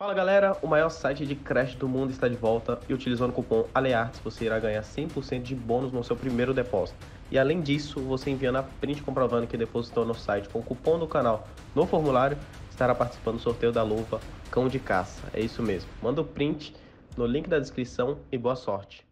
Fala galera, o maior site de crédito do mundo está de volta e utilizando o cupom ALEARTES você irá ganhar 100% de bônus no seu primeiro depósito. E além disso, você enviando a print comprovando que depositou no site com o cupom do canal no formulário, estará participando do sorteio da luva Cão de Caça. É isso mesmo. Manda o print no link da descrição e boa sorte.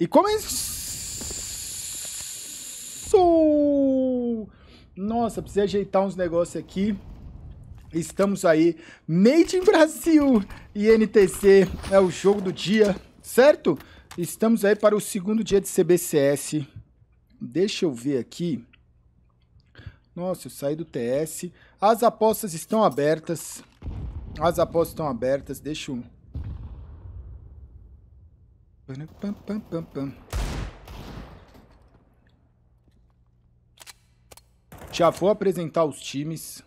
E começou! Nossa, precisa ajeitar uns negócios aqui. Estamos aí, Made in Brasil e NTC é o jogo do dia, certo? Estamos aí para o segundo dia de CBCS. Deixa eu ver aqui. Nossa, eu saí do TS. As apostas estão abertas. As apostas estão abertas. Deixa eu Pam, pam, pam, pam. Já vou apresentar os times.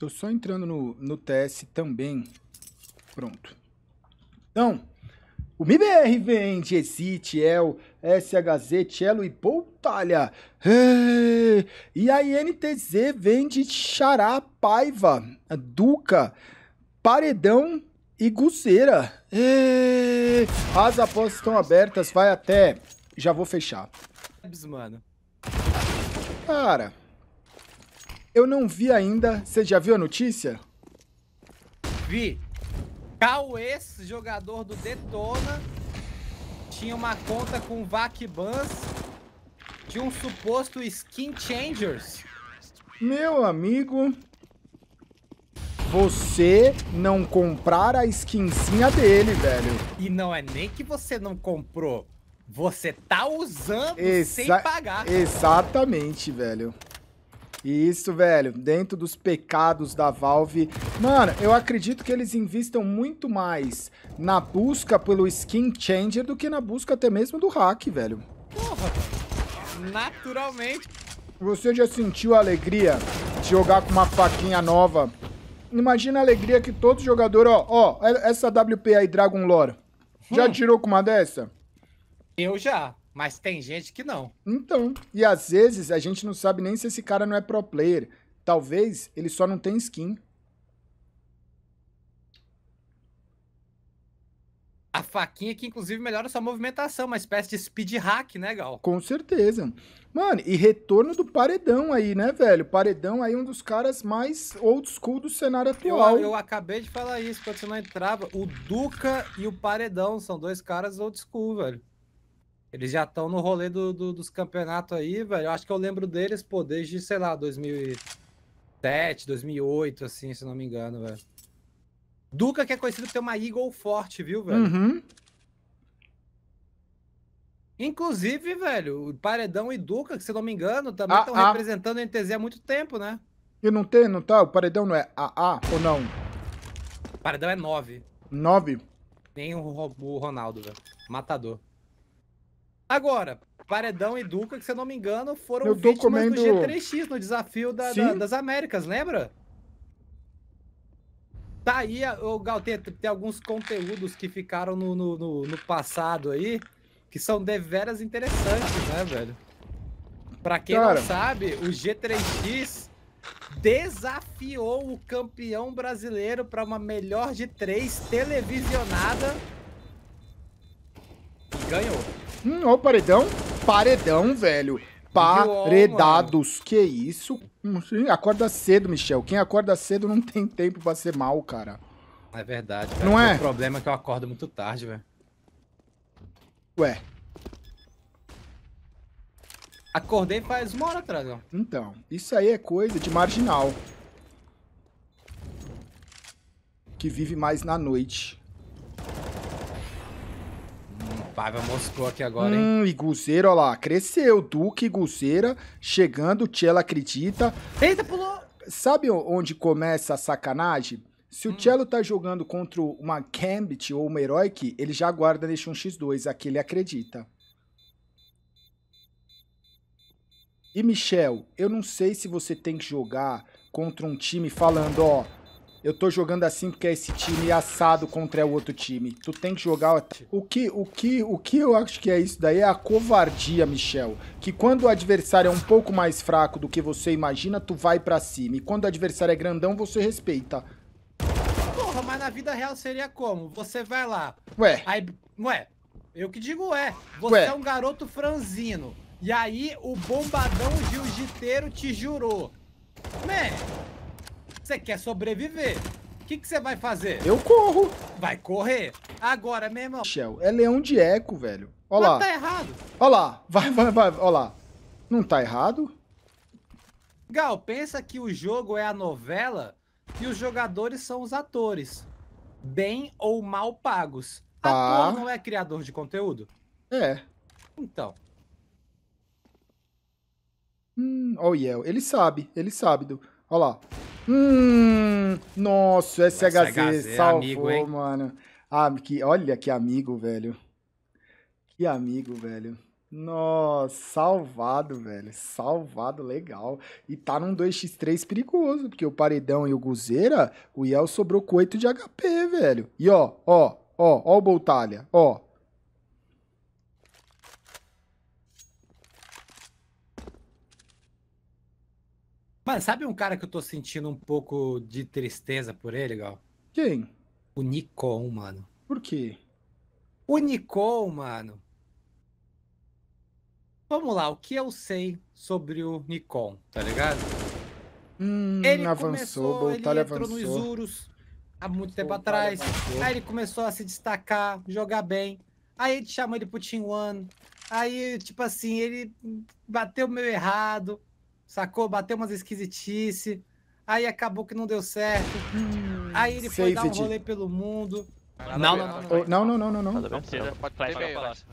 Tô só entrando no, no TS também. Pronto. Então, o MBR de Exit, El, SHZ, Cello e Poltalha. É, e a INTZ de Xará, Paiva, Duca, Paredão e Guzeira. E... As apostas estão abertas, vai até... Já vou fechar. Mano. Cara, eu não vi ainda. Você já viu a notícia? Vi. Cauês, jogador do Detona, tinha uma conta com Vakbans de um suposto Skin Changers. Meu amigo, você não comprar a skinzinha dele, velho. E não é nem que você não comprou. Você tá usando Exa sem pagar. Exatamente, velho. E isso, velho, dentro dos pecados da Valve. Mano, eu acredito que eles investam muito mais na busca pelo skin changer do que na busca até mesmo do hack, velho. Porra, naturalmente. Você já sentiu a alegria de jogar com uma faquinha nova Imagina a alegria que todo jogador, ó, ó, essa WP aí, Dragon Lore. Hum. Já tirou com uma dessa? Eu já, mas tem gente que não. Então, e às vezes a gente não sabe nem se esse cara não é pro player. Talvez ele só não tem skin. a faquinha que, inclusive, melhora sua movimentação, uma espécie de speed hack, né, Gal? Com certeza. Mano, e retorno do Paredão aí, né, velho? Paredão aí, um dos caras mais old school do cenário atual. Eu, eu acabei de falar isso quando você não entrava. O Duca e o Paredão são dois caras old school, velho. Eles já estão no rolê do, do, dos campeonatos aí, velho. Eu acho que eu lembro deles, pô, desde, sei lá, 2007, 2008, assim, se não me engano, velho. Duca que é conhecido por ter uma Eagle forte, viu, velho? Uhum. Inclusive, velho, o Paredão e Duca, que se não me engano, também estão ah, ah. representando o NTZ há muito tempo, né? E não tem, não tá? O Paredão não é AA ou não? O Paredão é 9. 9? Nem o, o Ronaldo, velho. Matador. Agora, Paredão e Duca, que se eu não me engano, foram Eu vítimas comendo... do G3X no desafio da, da, das Américas, lembra? Tá aí, o tem alguns conteúdos que ficaram no, no, no, no passado aí, que são deveras interessantes, né, velho? Pra quem Cara. não sabe, o G3X desafiou o campeão brasileiro para uma melhor de três televisionada. E ganhou. Hum, ó, paredão. Paredão, velho. Paredados. Que isso? Assim? Acorda cedo, Michel. Quem acorda cedo não tem tempo pra ser mal, cara. É verdade. Cara. Não é? O problema é que eu acordo muito tarde, velho. Ué. Acordei faz uma hora atrás, ó. Então, isso aí é coisa de marginal. Que vive mais na noite. Paiva moscou aqui agora, hein? Hum, e Guseira, lá, cresceu. Duque, Guseira, chegando, Tchela acredita. Eita, pulou! Sabe onde começa a sacanagem? Se o hum. Cello tá jogando contra uma Gambit ou uma Heroic, ele já guarda neste um X2, aqui ele acredita. E Michel, eu não sei se você tem que jogar contra um time falando, ó, eu tô jogando assim porque é esse time é assado contra o outro time. Tu tem que jogar. O que, o que, o que eu acho que é isso daí é a covardia, Michel. Que quando o adversário é um pouco mais fraco do que você imagina, tu vai para cima. E quando o adversário é grandão, você respeita. Porra, mas na vida real seria como? Você vai lá. Ué. Aí, ué, eu que digo é. Você ué. é um garoto franzino. E aí o bombadão jiu-jiteiro te jurou. Man, você quer sobreviver. O que, você vai fazer? Eu corro. Vai correr. Agora, meu irmão. é leão de eco, velho. Olha lá. tá errado. Olha lá. Vai, vai, vai. Olha lá. Não tá errado? Gal, pensa que o jogo é a novela e os jogadores são os atores. Bem ou mal pagos. Tá. Ator não é criador de conteúdo? É. Então. Hum, o oh, yeah, ele sabe, ele sabe do... Olha lá. Hum, nossa, SHZ, SHZ é salvou, amigo, mano. Ah, que, olha que amigo, velho. Que amigo, velho. Nossa, salvado, velho. Salvado, legal. E tá num 2x3 perigoso, porque o Paredão e o Guzeira, o Yel sobrou com 8 de HP, velho. E ó, ó, ó, ó o Boltalha, ó. Mano, sabe um cara que eu tô sentindo um pouco de tristeza por ele, Gal? Quem? O Nikon, mano. Por quê? O Nikon, mano. Vamos lá, o que eu sei sobre o Nikon, tá ligado? Hum, ele avançou, começou, ele entrou avançou. nos Urus há muito tempo atrás. Avançou. Aí ele começou a se destacar, jogar bem. Aí ele chamou ele pro Team One. Aí, tipo assim, ele bateu meio errado sacou? Bateu umas esquisitice, aí acabou que não deu certo, hum, aí ele foi dar um rolê pelo mundo. Não, não, não, não, não, não. Não precisa, pode flash pra palácio.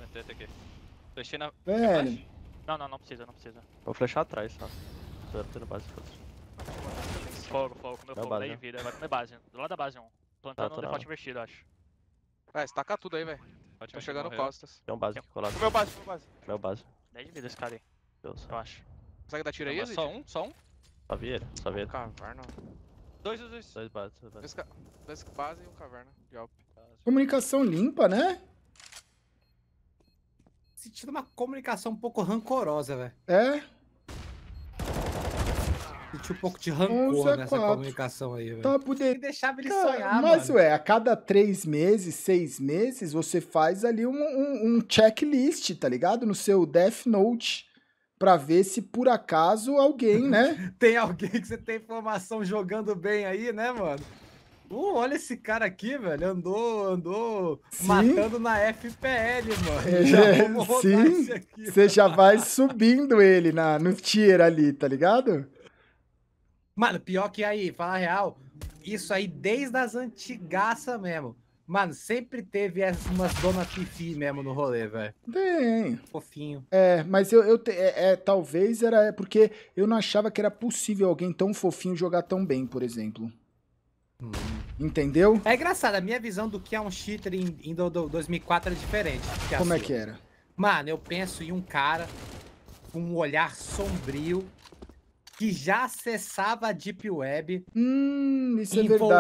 Flechei na... É, velho. Não, não, não precisa, não precisa. Vou flechar atrás, só. Tá? Tô tendo base, foda Fogo, fogo, meu fogo, daí vida. Vai comer base, do lado da base um. Plantando tá, um default invertido, acho. É, estaca tudo aí, velho. Tô chegando costas. Tem um base aqui colado. Meu base, meu base. Meu base. 10 de vida esse cara aí, eu acho. Consegue dar tiro aí, Não, Só um, só um. Só vieira, só vieira. Caverna. Dois, dois, dois. Dois bases, dois Dois, base e um caverna Comunicação limpa, né? Sentindo uma comunicação um pouco rancorosa, velho. É? Senti um pouco de rancor nessa quatro. comunicação aí, velho. Tá, poder... deixava ele Cara, sonhar, Mas, mano. ué, a cada três meses, seis meses, você faz ali um, um, um checklist, tá ligado? No seu Death Note para ver se por acaso alguém, né? tem alguém que você tem informação jogando bem aí, né, mano? Uh, olha esse cara aqui, velho. Andou, andou sim. matando na FPL, mano. É, já sim. você já vai subindo ele na, no tier ali, tá ligado? Mano, pior que aí, falar real, isso aí desde as antigaças mesmo. Mano, sempre teve essas umas dona fifi mesmo no rolê, velho. Tem. Fofinho. É, mas eu, eu te, é, é, talvez era é porque eu não achava que era possível alguém tão fofinho jogar tão bem, por exemplo. Hum. Entendeu? É engraçado, a minha visão do que é um cheater em, em do, do 2004 é diferente. Como é que era? Mano, eu penso em um cara com um olhar sombrio, que já acessava a Deep Web hum, isso envolvido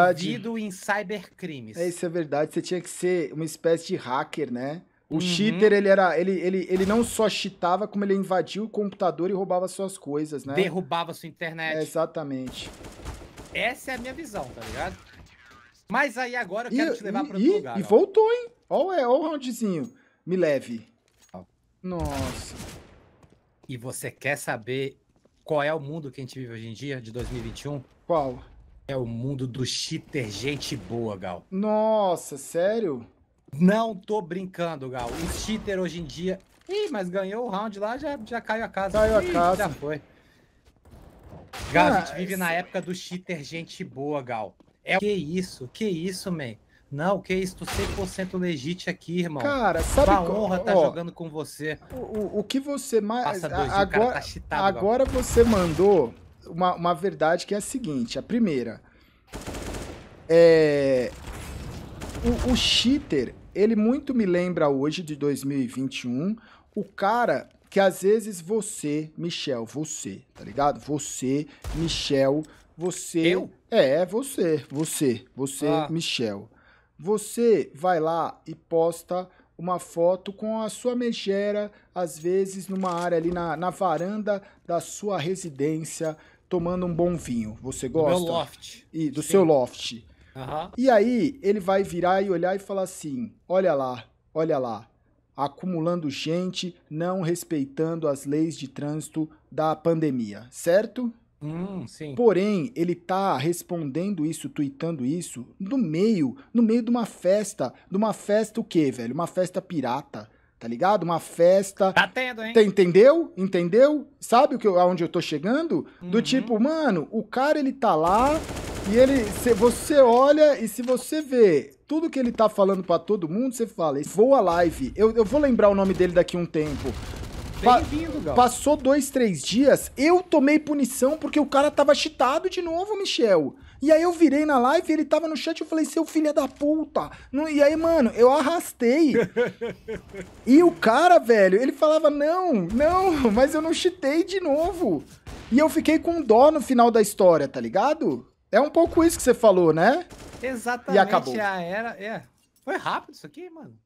é verdade. em cybercrimes. É, isso é verdade. Você tinha que ser uma espécie de hacker, né? O uhum. cheater, ele era. Ele, ele, ele não só cheatava, como ele invadiu o computador e roubava suas coisas, né? Derrubava sua internet. É, exatamente. Essa é a minha visão, tá ligado? Mas aí agora eu quero e, te levar para outro e, lugar. E ó. voltou, hein? Olha é, o roundzinho. Me leve. Nossa. E você quer saber qual é o mundo que a gente vive hoje em dia, de 2021? Qual? É o mundo do cheater gente boa, Gal. Nossa, sério? Não tô brincando, Gal. O cheater hoje em dia... Ih, mas ganhou o round lá, já, já caiu a casa. Caiu Ih, a casa. Já foi. Gal, ah, a gente vive isso... na época do cheater gente boa, Gal. É... Que isso, que isso, man. Não, que isso, 100% legítimo aqui, irmão. Cara, sabe Tua qual, honra tá ó, jogando com você. O, o que você mais... Dois, agora, tá chitado, agora você mandou uma, uma verdade que é a seguinte. A primeira... É... O, o cheater, ele muito me lembra hoje de 2021 o cara que às vezes você, Michel, você, tá ligado? Você, Michel, você. Eu? É, você, você, você, ah. Michel. Você vai lá e posta uma foto com a sua megera, às vezes numa área ali na, na varanda da sua residência, tomando um bom vinho. Você gosta? Do meu loft. E, do Sim. seu loft. Uhum. E aí ele vai virar e olhar e falar assim: olha lá, olha lá, acumulando gente, não respeitando as leis de trânsito da pandemia, certo? Hum, Porém, ele tá respondendo isso, tweetando isso, no meio, no meio de uma festa. De uma festa o quê, velho? Uma festa pirata, tá ligado? Uma festa. Tá tendo, hein? Tá, entendeu? Entendeu? Sabe o que aonde eu tô chegando? Uhum. Do tipo, mano, o cara ele tá lá e ele. Se você olha e se você vê tudo que ele tá falando para todo mundo, você fala, voa live. Eu, eu vou lembrar o nome dele daqui a um tempo. Pa passou dois, três dias, eu tomei punição porque o cara tava cheatado de novo, Michel. E aí eu virei na live, ele tava no chat, eu falei, seu filho é da puta. E aí, mano, eu arrastei. e o cara, velho, ele falava, não, não, mas eu não chitei de novo. E eu fiquei com dó no final da história, tá ligado? É um pouco isso que você falou, né? Exatamente. E acabou. Já era, é. Foi rápido isso aqui, mano.